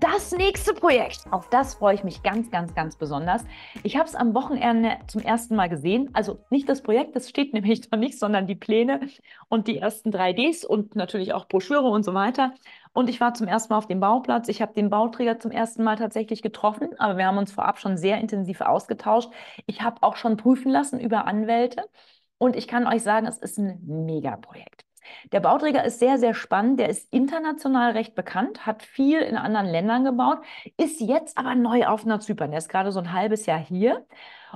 das nächste Projekt. Auf das freue ich mich ganz, ganz, ganz besonders. Ich habe es am Wochenende zum ersten Mal gesehen. Also nicht das Projekt, das steht nämlich noch nicht, sondern die Pläne und die ersten 3Ds und natürlich auch Broschüre und so weiter. Und ich war zum ersten Mal auf dem Bauplatz. Ich habe den Bauträger zum ersten Mal tatsächlich getroffen, aber wir haben uns vorab schon sehr intensiv ausgetauscht. Ich habe auch schon prüfen lassen über Anwälte. Und ich kann euch sagen, es ist ein Megaprojekt. Der Bauträger ist sehr, sehr spannend. Der ist international recht bekannt, hat viel in anderen Ländern gebaut, ist jetzt aber neu auf nach Zypern. Der ist gerade so ein halbes Jahr hier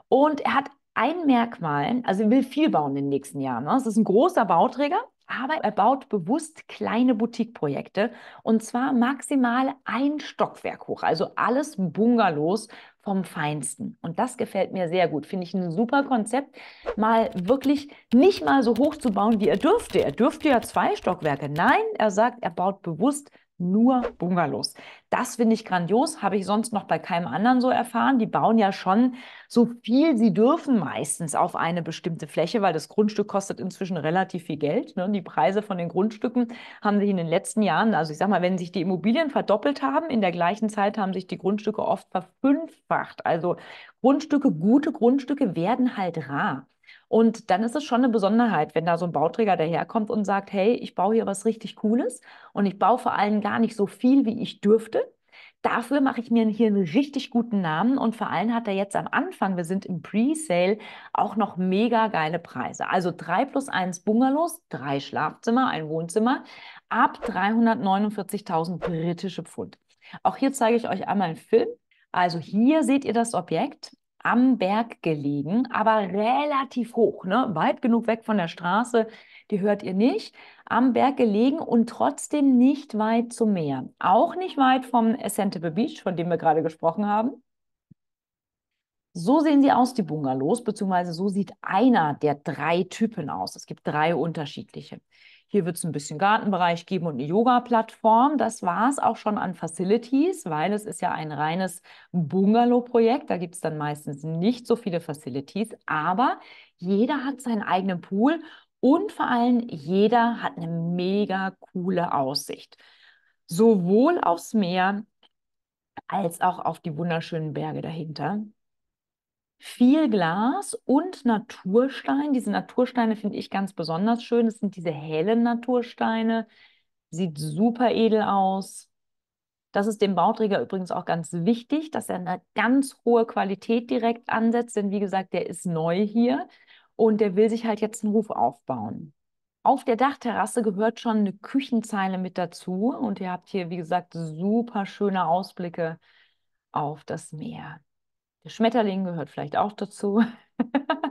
und er hat ein Merkmal, also er will viel bauen in den nächsten Jahren. Ne? Es ne? ist ein großer Bauträger, aber er baut bewusst kleine Boutique-Projekte und zwar maximal ein Stockwerk hoch, also alles Bungalows vom Feinsten. Und das gefällt mir sehr gut. Finde ich ein super Konzept, mal wirklich nicht mal so hoch zu bauen, wie er dürfte. Er dürfte ja zwei Stockwerke. Nein, er sagt, er baut bewusst nur Bungalows. Das finde ich grandios, habe ich sonst noch bei keinem anderen so erfahren. Die bauen ja schon so viel sie dürfen meistens auf eine bestimmte Fläche, weil das Grundstück kostet inzwischen relativ viel Geld. Ne? Die Preise von den Grundstücken haben sich in den letzten Jahren, also ich sage mal, wenn sich die Immobilien verdoppelt haben, in der gleichen Zeit haben sich die Grundstücke oft verfünffacht. Also Grundstücke, gute Grundstücke werden halt rar. Und dann ist es schon eine Besonderheit, wenn da so ein Bauträger daherkommt und sagt, hey, ich baue hier was richtig Cooles und ich baue vor allem gar nicht so viel, wie ich dürfte. Dafür mache ich mir hier einen richtig guten Namen und vor allem hat er jetzt am Anfang, wir sind im Pre-Sale, auch noch mega geile Preise. Also 3 plus 1 Bungalows, 3 Schlafzimmer, ein Wohnzimmer ab 349.000 britische Pfund. Auch hier zeige ich euch einmal einen Film. Also hier seht ihr das Objekt am Berg gelegen, aber relativ hoch, ne? weit genug weg von der Straße, die hört ihr nicht, am Berg gelegen und trotzdem nicht weit zum Meer. Auch nicht weit vom Essentible Beach, von dem wir gerade gesprochen haben. So sehen sie aus, die Bungalows, beziehungsweise so sieht einer der drei Typen aus. Es gibt drei unterschiedliche. Hier wird es ein bisschen Gartenbereich geben und eine Yoga-Plattform. Das war es auch schon an Facilities, weil es ist ja ein reines Bungalow-Projekt. Da gibt es dann meistens nicht so viele Facilities, aber jeder hat seinen eigenen Pool und vor allem jeder hat eine mega coole Aussicht. Sowohl aufs Meer als auch auf die wunderschönen Berge dahinter viel Glas und Naturstein. Diese Natursteine finde ich ganz besonders schön. Das sind diese hellen Natursteine. Sieht super edel aus. Das ist dem Bauträger übrigens auch ganz wichtig, dass er eine ganz hohe Qualität direkt ansetzt, denn wie gesagt, der ist neu hier und der will sich halt jetzt einen Ruf aufbauen. Auf der Dachterrasse gehört schon eine Küchenzeile mit dazu und ihr habt hier, wie gesagt, super schöne Ausblicke auf das Meer. Der Schmetterling gehört vielleicht auch dazu.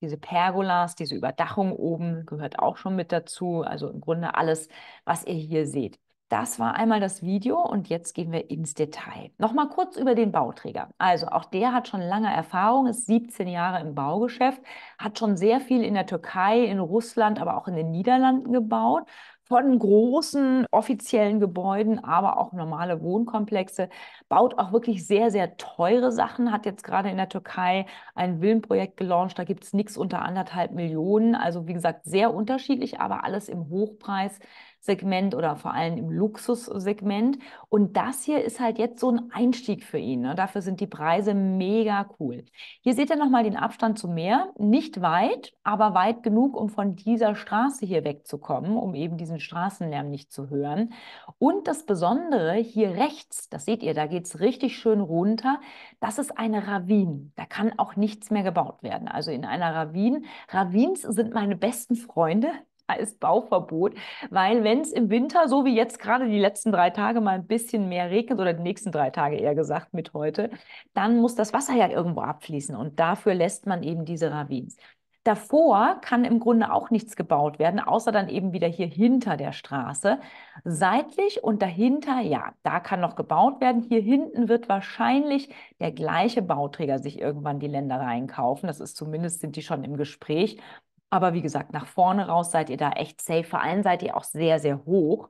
diese Pergolas, diese Überdachung oben gehört auch schon mit dazu. Also im Grunde alles, was ihr hier seht. Das war einmal das Video und jetzt gehen wir ins Detail. Nochmal kurz über den Bauträger. Also auch der hat schon lange Erfahrung, ist 17 Jahre im Baugeschäft, hat schon sehr viel in der Türkei, in Russland, aber auch in den Niederlanden gebaut von großen offiziellen Gebäuden, aber auch normale Wohnkomplexe, baut auch wirklich sehr, sehr teure Sachen, hat jetzt gerade in der Türkei ein Villenprojekt gelauncht, da gibt es nichts unter anderthalb Millionen, also wie gesagt, sehr unterschiedlich, aber alles im Hochpreis. Segment oder vor allem im Luxussegment. Und das hier ist halt jetzt so ein Einstieg für ihn. Ne? Dafür sind die Preise mega cool. Hier seht ihr nochmal den Abstand zum Meer. Nicht weit, aber weit genug, um von dieser Straße hier wegzukommen, um eben diesen Straßenlärm nicht zu hören. Und das Besondere hier rechts, das seht ihr, da geht es richtig schön runter. Das ist eine Ravine. Da kann auch nichts mehr gebaut werden. Also in einer Ravine. Ravines sind meine besten Freunde ist Bauverbot, weil wenn es im Winter, so wie jetzt gerade die letzten drei Tage mal ein bisschen mehr regnet oder die nächsten drei Tage eher gesagt mit heute, dann muss das Wasser ja irgendwo abfließen und dafür lässt man eben diese Ravins. Davor kann im Grunde auch nichts gebaut werden, außer dann eben wieder hier hinter der Straße. Seitlich und dahinter, ja, da kann noch gebaut werden. Hier hinten wird wahrscheinlich der gleiche Bauträger sich irgendwann die Ländereien kaufen. Das ist zumindest, sind die schon im Gespräch. Aber wie gesagt, nach vorne raus seid ihr da echt safe. Vor allem seid ihr auch sehr, sehr hoch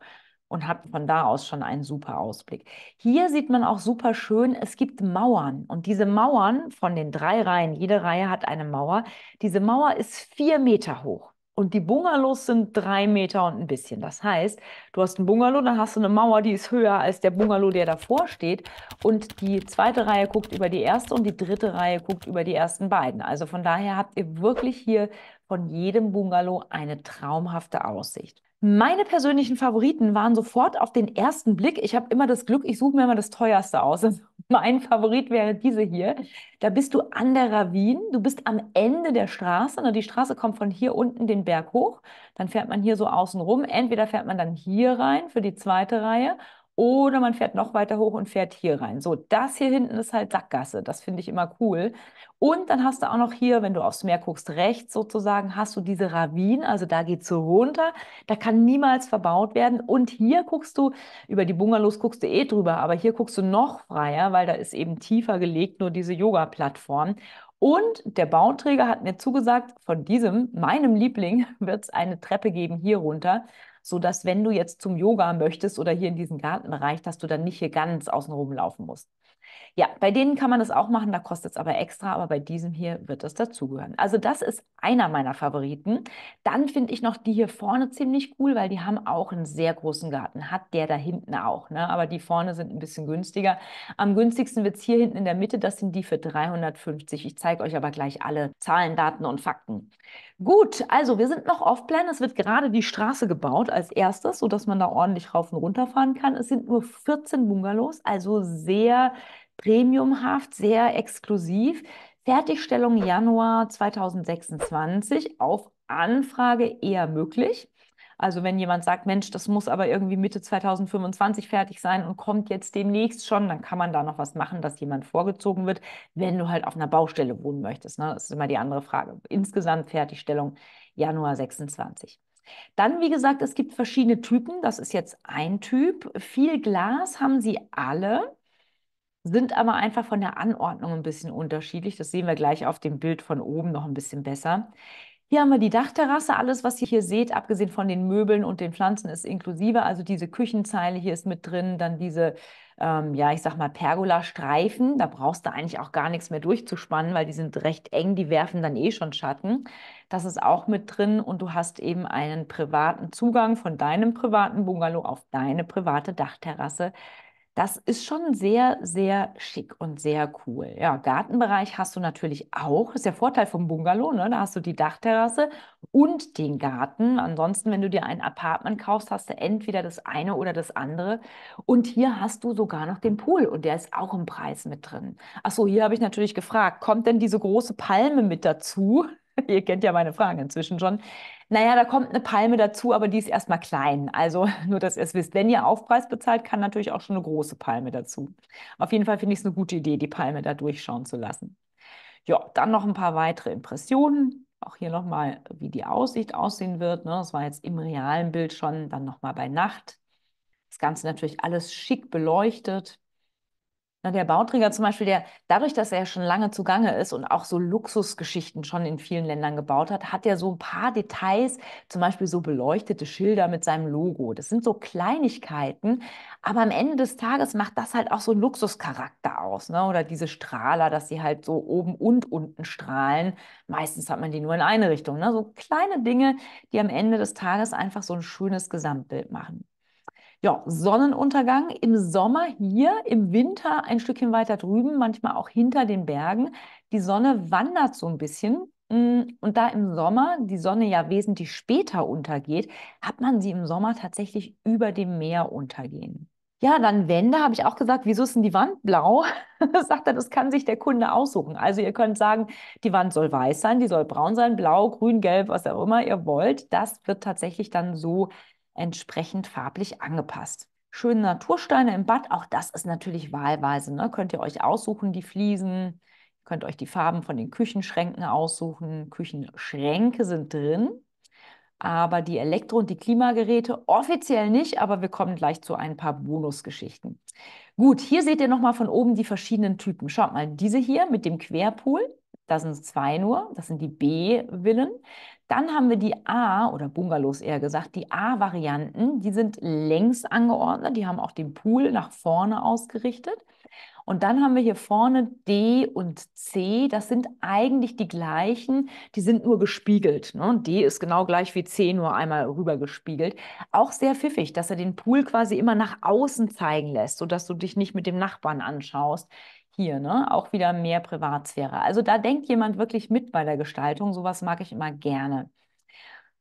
und habt von da aus schon einen super Ausblick. Hier sieht man auch super schön, es gibt Mauern. Und diese Mauern von den drei Reihen, jede Reihe hat eine Mauer. Diese Mauer ist vier Meter hoch. Und die Bungalows sind drei Meter und ein bisschen. Das heißt, du hast ein Bungalow, dann hast du eine Mauer, die ist höher als der Bungalow, der davor steht. Und die zweite Reihe guckt über die erste und die dritte Reihe guckt über die ersten beiden. Also von daher habt ihr wirklich hier von jedem Bungalow eine traumhafte Aussicht. Meine persönlichen Favoriten waren sofort auf den ersten Blick. Ich habe immer das Glück, ich suche mir immer das teuerste aus. Also mein Favorit wäre diese hier. Da bist du an der Ravine, du bist am Ende der Straße. Ne? Die Straße kommt von hier unten den Berg hoch. Dann fährt man hier so außen rum. Entweder fährt man dann hier rein für die zweite Reihe oder man fährt noch weiter hoch und fährt hier rein. So, das hier hinten ist halt Sackgasse. Das finde ich immer cool. Und dann hast du auch noch hier, wenn du aufs Meer guckst, rechts sozusagen, hast du diese Ravine. Also da geht es so runter. Da kann niemals verbaut werden. Und hier guckst du, über die Bungalows guckst du eh drüber, aber hier guckst du noch freier, weil da ist eben tiefer gelegt, nur diese Yoga-Plattform. Und der Bauträger hat mir zugesagt, von diesem, meinem Liebling, wird es eine Treppe geben hier runter, sodass, wenn du jetzt zum Yoga möchtest oder hier in diesen Gartenbereich, dass du dann nicht hier ganz außen rum laufen musst. Ja, bei denen kann man das auch machen, da kostet es aber extra, aber bei diesem hier wird das dazugehören. Also das ist einer meiner Favoriten. Dann finde ich noch die hier vorne ziemlich cool, weil die haben auch einen sehr großen Garten. Hat der da hinten auch, ne? aber die vorne sind ein bisschen günstiger. Am günstigsten wird es hier hinten in der Mitte, das sind die für 350. Ich zeige euch aber gleich alle Zahlen, Daten und Fakten. Gut, also wir sind noch off-plan. Es wird gerade die Straße gebaut als erstes, sodass man da ordentlich rauf und runter fahren kann. Es sind nur 14 Bungalows, also sehr premiumhaft, sehr exklusiv. Fertigstellung Januar 2026 auf Anfrage eher möglich. Also wenn jemand sagt, Mensch, das muss aber irgendwie Mitte 2025 fertig sein und kommt jetzt demnächst schon, dann kann man da noch was machen, dass jemand vorgezogen wird, wenn du halt auf einer Baustelle wohnen möchtest. Ne? Das ist immer die andere Frage. Insgesamt Fertigstellung Januar 26. Dann, wie gesagt, es gibt verschiedene Typen. Das ist jetzt ein Typ. Viel Glas haben sie alle sind aber einfach von der Anordnung ein bisschen unterschiedlich. Das sehen wir gleich auf dem Bild von oben noch ein bisschen besser. Hier haben wir die Dachterrasse. Alles, was ihr hier seht, abgesehen von den Möbeln und den Pflanzen, ist inklusive. Also diese Küchenzeile hier ist mit drin, dann diese, ähm, ja, ich sag mal, Pergola-Streifen. Da brauchst du eigentlich auch gar nichts mehr durchzuspannen, weil die sind recht eng, die werfen dann eh schon Schatten. Das ist auch mit drin und du hast eben einen privaten Zugang von deinem privaten Bungalow auf deine private Dachterrasse das ist schon sehr, sehr schick und sehr cool. Ja, Gartenbereich hast du natürlich auch. Ist der Vorteil vom Bungalow, ne? Da hast du die Dachterrasse und den Garten. Ansonsten, wenn du dir ein Apartment kaufst, hast du entweder das eine oder das andere. Und hier hast du sogar noch den Pool und der ist auch im Preis mit drin. Achso, hier habe ich natürlich gefragt, kommt denn diese große Palme mit dazu? Ihr kennt ja meine Fragen inzwischen schon. Naja, da kommt eine Palme dazu, aber die ist erstmal klein. Also nur, dass ihr es wisst. Wenn ihr Aufpreis bezahlt, kann natürlich auch schon eine große Palme dazu. Auf jeden Fall finde ich es eine gute Idee, die Palme da durchschauen zu lassen. Ja, dann noch ein paar weitere Impressionen. Auch hier nochmal, wie die Aussicht aussehen wird. Ne? Das war jetzt im realen Bild schon, dann nochmal bei Nacht. Das Ganze natürlich alles schick beleuchtet. Na, der Bauträger zum Beispiel, der dadurch, dass er schon lange zugange ist und auch so Luxusgeschichten schon in vielen Ländern gebaut hat, hat er so ein paar Details, zum Beispiel so beleuchtete Schilder mit seinem Logo. Das sind so Kleinigkeiten, aber am Ende des Tages macht das halt auch so einen Luxuscharakter aus. Ne? Oder diese Strahler, dass sie halt so oben und unten strahlen. Meistens hat man die nur in eine Richtung. Ne? So kleine Dinge, die am Ende des Tages einfach so ein schönes Gesamtbild machen. Ja, Sonnenuntergang im Sommer hier, im Winter ein Stückchen weiter drüben, manchmal auch hinter den Bergen. Die Sonne wandert so ein bisschen. Mm, und da im Sommer die Sonne ja wesentlich später untergeht, hat man sie im Sommer tatsächlich über dem Meer untergehen. Ja, dann Wände habe ich auch gesagt, wieso ist denn die Wand blau? Sagt er, das kann sich der Kunde aussuchen. Also ihr könnt sagen, die Wand soll weiß sein, die soll braun sein, blau, grün, gelb, was auch immer ihr wollt. Das wird tatsächlich dann so entsprechend farblich angepasst. Schöne Natursteine im Bad, auch das ist natürlich wahlweise. Ne? Könnt ihr euch aussuchen, die Fliesen, könnt euch die Farben von den Küchenschränken aussuchen. Küchenschränke sind drin, aber die Elektro- und die Klimageräte offiziell nicht, aber wir kommen gleich zu ein paar Bonusgeschichten. Gut, hier seht ihr nochmal von oben die verschiedenen Typen. Schaut mal, diese hier mit dem Querpool, da sind zwei nur, das sind die B-Villen. Dann haben wir die A- oder Bungalows eher gesagt, die A-Varianten, die sind längs angeordnet, die haben auch den Pool nach vorne ausgerichtet. Und dann haben wir hier vorne D und C. Das sind eigentlich die gleichen, die sind nur gespiegelt. Ne? D ist genau gleich wie C, nur einmal rüber gespiegelt. Auch sehr pfiffig, dass er den Pool quasi immer nach außen zeigen lässt, sodass du dich nicht mit dem Nachbarn anschaust hier, ne? Auch wieder mehr Privatsphäre. Also da denkt jemand wirklich mit bei der Gestaltung. Sowas mag ich immer gerne.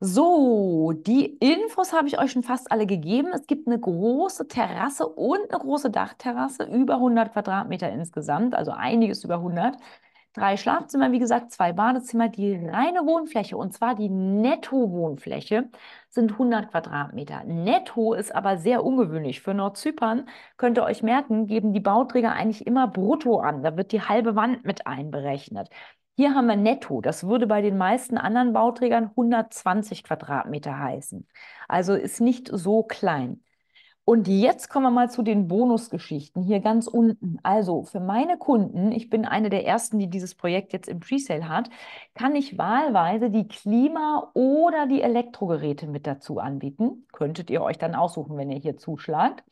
So, die Infos habe ich euch schon fast alle gegeben. Es gibt eine große Terrasse und eine große Dachterrasse, über 100 Quadratmeter insgesamt, also einiges über 100 drei Schlafzimmer, wie gesagt, zwei Badezimmer. Die reine Wohnfläche, und zwar die Netto-Wohnfläche, sind 100 Quadratmeter. Netto ist aber sehr ungewöhnlich. Für Nordzypern, könnt ihr euch merken, geben die Bauträger eigentlich immer brutto an. Da wird die halbe Wand mit einberechnet. Hier haben wir netto. Das würde bei den meisten anderen Bauträgern 120 Quadratmeter heißen. Also ist nicht so klein. Und jetzt kommen wir mal zu den Bonusgeschichten hier ganz unten. Also für meine Kunden, ich bin eine der ersten, die dieses Projekt jetzt im Presale hat, kann ich wahlweise die Klima- oder die Elektrogeräte mit dazu anbieten. Könntet ihr euch dann aussuchen, wenn ihr hier zuschlagt.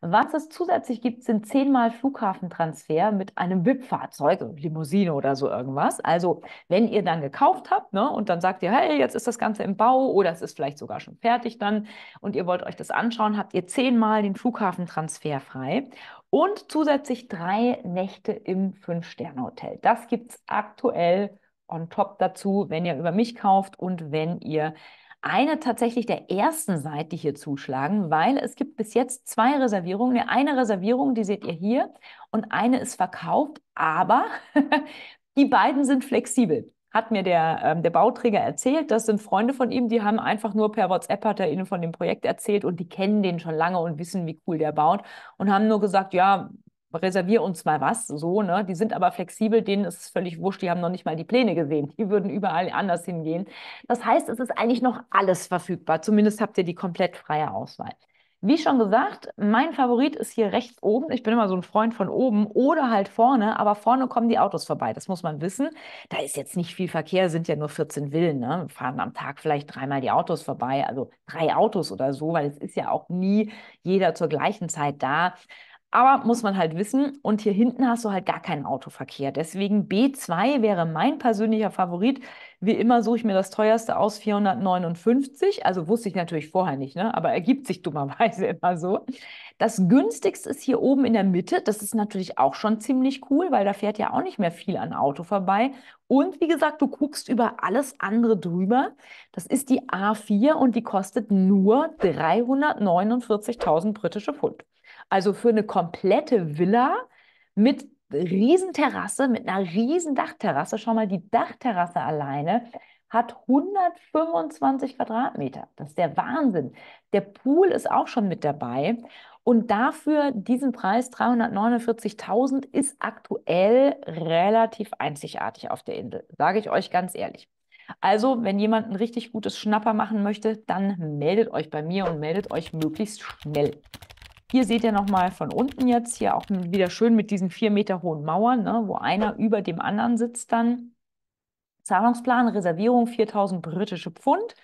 Was es zusätzlich gibt, sind zehnmal Flughafentransfer mit einem VIP-Fahrzeug, also Limousine oder so irgendwas. Also wenn ihr dann gekauft habt ne, und dann sagt ihr, hey, jetzt ist das Ganze im Bau oder es ist vielleicht sogar schon fertig dann und ihr wollt euch das anschauen, habt ihr zehnmal den Flughafentransfer frei und zusätzlich drei Nächte im Fünf-Sterne-Hotel. Das gibt es aktuell on top dazu, wenn ihr über mich kauft und wenn ihr eine tatsächlich der ersten Seite hier zuschlagen, weil es gibt bis jetzt zwei Reservierungen. Eine Reservierung, die seht ihr hier, und eine ist verkauft, aber die beiden sind flexibel hat mir der, ähm, der Bauträger erzählt. Das sind Freunde von ihm, die haben einfach nur per WhatsApp hat er ihnen von dem Projekt erzählt und die kennen den schon lange und wissen, wie cool der baut und haben nur gesagt, ja, reservier uns mal was, so, ne? Die sind aber flexibel, denen ist es völlig wurscht, die haben noch nicht mal die Pläne gesehen. Die würden überall anders hingehen. Das heißt, es ist eigentlich noch alles verfügbar. Zumindest habt ihr die komplett freie Auswahl. Wie schon gesagt, mein Favorit ist hier rechts oben. Ich bin immer so ein Freund von oben oder halt vorne, aber vorne kommen die Autos vorbei. Das muss man wissen. Da ist jetzt nicht viel Verkehr, sind ja nur 14 Villen. Ne? Fahren am Tag vielleicht dreimal die Autos vorbei, also drei Autos oder so, weil es ist ja auch nie jeder zur gleichen Zeit da. Aber muss man halt wissen. Und hier hinten hast du halt gar keinen Autoverkehr. Deswegen B2 wäre mein persönlicher Favorit. Wie immer suche ich mir das teuerste aus 459. Also wusste ich natürlich vorher nicht, ne? aber ergibt sich dummerweise immer so. Das günstigste ist hier oben in der Mitte. Das ist natürlich auch schon ziemlich cool, weil da fährt ja auch nicht mehr viel an Auto vorbei. Und wie gesagt, du guckst über alles andere drüber. Das ist die A4 und die kostet nur 349.000 britische Pfund. Also für eine komplette Villa mit Riesenterrasse, mit einer riesen Dachterrasse. Schau mal, die Dachterrasse alleine hat 125 Quadratmeter. Das ist der Wahnsinn. Der Pool ist auch schon mit dabei. Und dafür diesen Preis 349.000 ist aktuell relativ einzigartig auf der Insel, sage ich euch ganz ehrlich. Also, wenn jemand ein richtig gutes Schnapper machen möchte, dann meldet euch bei mir und meldet euch möglichst schnell. Hier seht ihr nochmal von unten jetzt, hier auch wieder schön mit diesen vier Meter hohen Mauern, ne, wo einer über dem anderen sitzt dann. Zahlungsplan, Reservierung 4000 britische Pfund.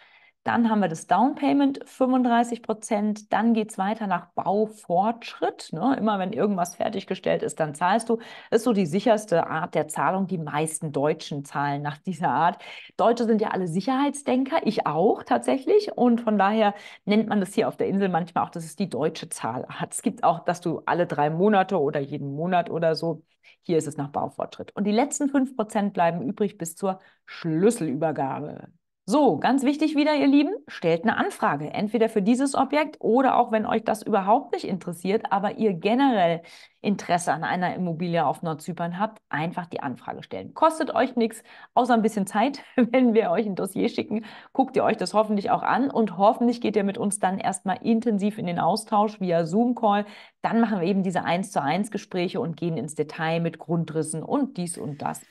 Dann haben wir das Downpayment 35 Prozent. Dann geht es weiter nach Baufortschritt. Ne? Immer wenn irgendwas fertiggestellt ist, dann zahlst du. Ist so die sicherste Art der Zahlung. Die meisten Deutschen zahlen nach dieser Art. Deutsche sind ja alle Sicherheitsdenker. Ich auch tatsächlich. Und von daher nennt man das hier auf der Insel manchmal auch, das ist die deutsche Zahlart. Es gibt auch, dass du alle drei Monate oder jeden Monat oder so hier ist es nach Baufortschritt. Und die letzten 5% bleiben übrig bis zur Schlüsselübergabe. So, ganz wichtig wieder, ihr Lieben, stellt eine Anfrage, entweder für dieses Objekt oder auch wenn euch das überhaupt nicht interessiert, aber ihr generell Interesse an einer Immobilie auf Nordzypern habt, einfach die Anfrage stellen. Kostet euch nichts, außer ein bisschen Zeit. Wenn wir euch ein Dossier schicken, guckt ihr euch das hoffentlich auch an und hoffentlich geht ihr mit uns dann erstmal intensiv in den Austausch via Zoom-Call. Dann machen wir eben diese 1 zu 1 Gespräche und gehen ins Detail mit Grundrissen und dies und das.